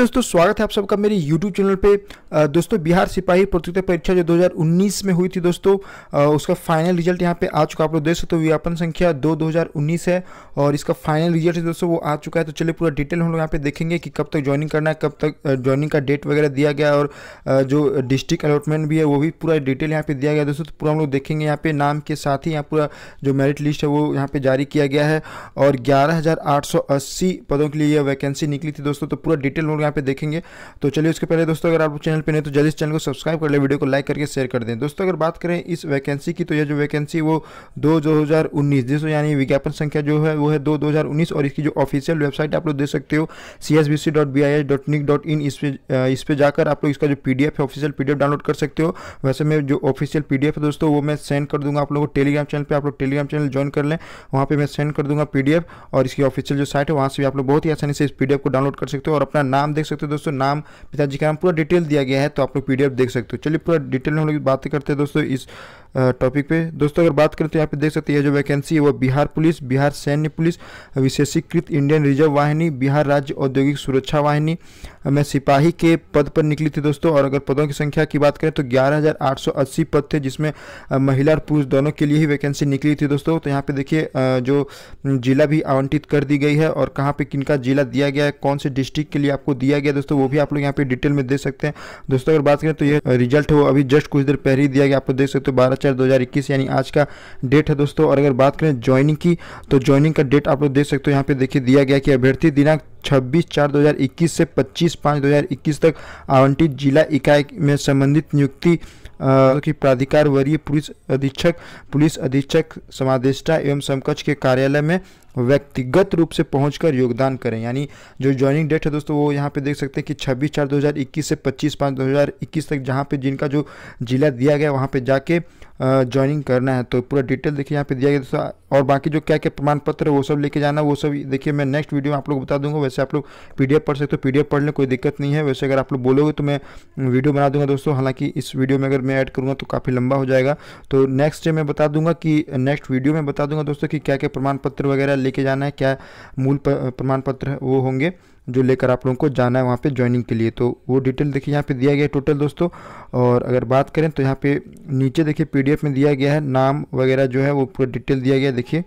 दोस्तों स्वागत है आप सबका मेरे YouTube चैनल पे दोस्तों बिहार सिपाही प्रतियोगिता परीक्षा जो 2019 में हुई थी दोस्तों उसका फाइनल रिजल्ट यहाँ पे आ चुका आप लोग देख सकते हो व्यापन संख्या दो दो है और इसका फाइनल रिजल्ट दोस्तों वो आ चुका है तो चलिए पूरा डिटेल हम लोग यहाँ पे देखेंगे कि कब तक ज्वाइनिंग करना है कब तक ज्वाइनिंग का डेट वगैरह दिया गया और जो डिस्ट्रिक्ट अलॉटमेंट भी है वो भी पूरा डिटेल यहाँ पे दिया गया दोस्तों तो पूरा हम लोग देखेंगे यहाँ पे नाम के साथ ही यहाँ पूरा जो मेरिट लिस्ट है वो यहाँ पे जारी किया गया है और ग्यारह पदों के लिए यह वैकेंसी निकली थी दोस्तों तो पूरा डिटेल हम लोग यहाँ पे देखेंगे तो चलिए उसके पहले दोस्तों अगर आप चैनल पर नहीं तो जल्दी इस चैनल को सब्सक्राइब कर ले वीडियो को लाइक करके शेयर कर दें दोस्तों अगर बात करें इस वैकेंसी की तो यह जो वैकेंसी वो दो दो हज़ार उन्नीस यानी विज्ञापन संख्या जो है वो है दो दो हज़ार उन्नीस और इसकी जो ऑफिशियल वेबसाइट आप लोग देख सकते हो C S B C dot B I S इस पर इस जाकर आप लोग इसका जो पी है ऑफिशियल पी डाउनलोड कर सकते हो वैसे मैं जो ऑफिशियल पी है दोस्तों वो मैं सेंड कर दूंगा आप लोगों को टेलीग्राम चैनल पर आप लोग टेलीग्राम चैनल ज्वाइन कर लें वहाँ पर मैं सेंड कर दूंगा पी और इसकी ऑफिशियल जो साइट है वहाँ से भी आप लोग बहुत ही आसानी से इस पी को डाउनलोड कर सकते हो और अपना नाम नाम देख सकते हो दोस्तों नाम पिताजी का नाम पूरा डिटेल दिया गया है तो आप लोग पी देख सकते हो चलिए पूरा डिटेल में हम लोग बात करते हैं दोस्तों इस टॉपिक पे दोस्तों अगर बात करें तो यहाँ पे देख सकते हैं जो वैकेंसी है वो बिहार पुलिस बिहार सैन्य पुलिस विशेषीकृत इंडियन रिजर्व वाहिनी बिहार राज्य औद्योगिक सुरक्षा वाहिनी में सिपाही के पद पर निकली थी दोस्तों और अगर पदों की संख्या की बात करें तो 11,880 पद थे जिसमें महिला और पुरुष दोनों के लिए ही वैकेंसी निकली थी दोस्तों तो यहाँ पे देखिए जो जिला भी आवंटित कर दी गई है और कहाँ पर किनका जिला दिया गया है कौन से डिस्ट्रिक्ट के लिए आपको दिया गया दोस्तों वो भी आप लोग यहाँ पे डिटेल में देख सकते हैं दोस्तों अगर बात करें तो ये रिजल्ट वो अभी जस्ट कुछ देर पहले ही दिया गया आप लोग देख सकते हो बारह चार दो यानी आज का डेट है दोस्तों और अगर बात करें ज्वाइनिंग की तो ज्वाइनिंग का डेट आप लोग देख सकते हो यहाँ पे देखिए दिया गया कि अभ्यर्थी दिनांक 26 चार 2021 से 25 पाँच 2021 तक आवंटित जिला इकाई में संबंधित नियुक्ति की प्राधिकार वरीय पुलिस अधीक्षक पुलिस अधीक्षक समादेष्टा एवं समकक्ष के कार्यालय में व्यक्तिगत रूप से पहुंचकर योगदान करें यानी जो ज्वाइनिंग डेट है दोस्तों वो यहाँ पे देख सकते हैं कि 26 चार 2021 से 25 पाँच 2021 तक जहाँ पे जिनका जो ज़िला दिया गया वहाँ पे जाके ज्वाइनिंग करना है तो पूरा डिटेल देखिए यहाँ पे दिया गया दोस्तों और बाकी जो क्या क्या प्रमाण पत्र है वो सब लेके जाना वो सब देखिए मैं नेक्स्ट वीडियो में आप लोग बता दूंगा वैसे आप लोग पीडीएफ पढ़ सकते हो पीडीएफ पढ़ने कोई दिक्कत नहीं है वैसे अगर आप लोग बोलोगे तो मैं वीडियो बना दूंगा दोस्तों हालांकि इस वीडियो में अगर मैं ऐड करूँगा तो काफ़ी लंबा हो जाएगा तो नेक्स्ट डे मैं बता दूंगा कि नेक्स्ट वीडियो में बता दूंगा दोस्तों कि क्या क्या प्रमाण पत्र वगैरह लेके जाना है क्या मूल प्रमाण पत्र वो होंगे जो लेकर आप लोगों को जाना है वहाँ पे ज्वाइनिंग के लिए तो वो डिटेल देखिए यहाँ पे दिया गया है टोटल दोस्तों और अगर बात करें तो यहाँ पे नीचे देखिए पीडीएफ में दिया गया है नाम वगैरह जो है वो पूरा डिटेल दिया गया देखिए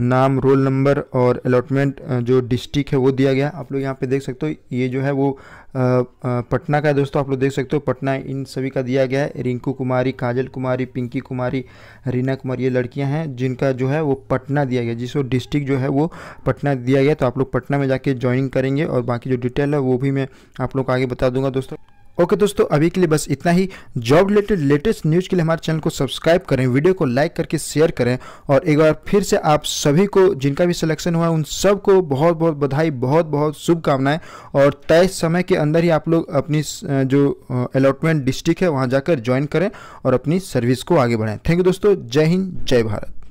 नाम रोल नंबर और अलॉटमेंट जो डिस्ट्रिक्ट है वो दिया गया आप लोग यहाँ पे देख सकते हो ये जो है वो पटना का है दोस्तों आप लोग देख सकते हो पटना इन सभी का दिया गया है रिंकू कुमारी काजल कुमारी पिंकी कुमारी रीना कुमारी ये लड़कियाँ हैं जिनका जो है वो पटना दिया गया जिसको डिस्ट्रिक्ट जो है वो पटना दिया गया तो आप लोग पटना में जाके ज्वाइन करेंगे और बाकी जो डिटेल है वो भी मैं आप लोग को आगे बता दूंगा दोस्तों ओके दोस्तों अभी के लिए बस इतना ही जॉब रिलेटेड लेटेस्ट न्यूज़ के लिए हमारे चैनल को सब्सक्राइब करें वीडियो को लाइक करके शेयर करें और एक बार फिर से आप सभी को जिनका भी सिलेक्शन हुआ उन सबको बहुत बहुत बधाई बहुत बहुत शुभकामनाएं और तय समय के अंदर ही आप लोग अपनी जो अलॉटमेंट डिस्ट्रिक्ट है वहाँ जाकर ज्वाइन करें और अपनी सर्विस को आगे बढ़ाएँ थैंक यू दोस्तों जय हिंद जय भारत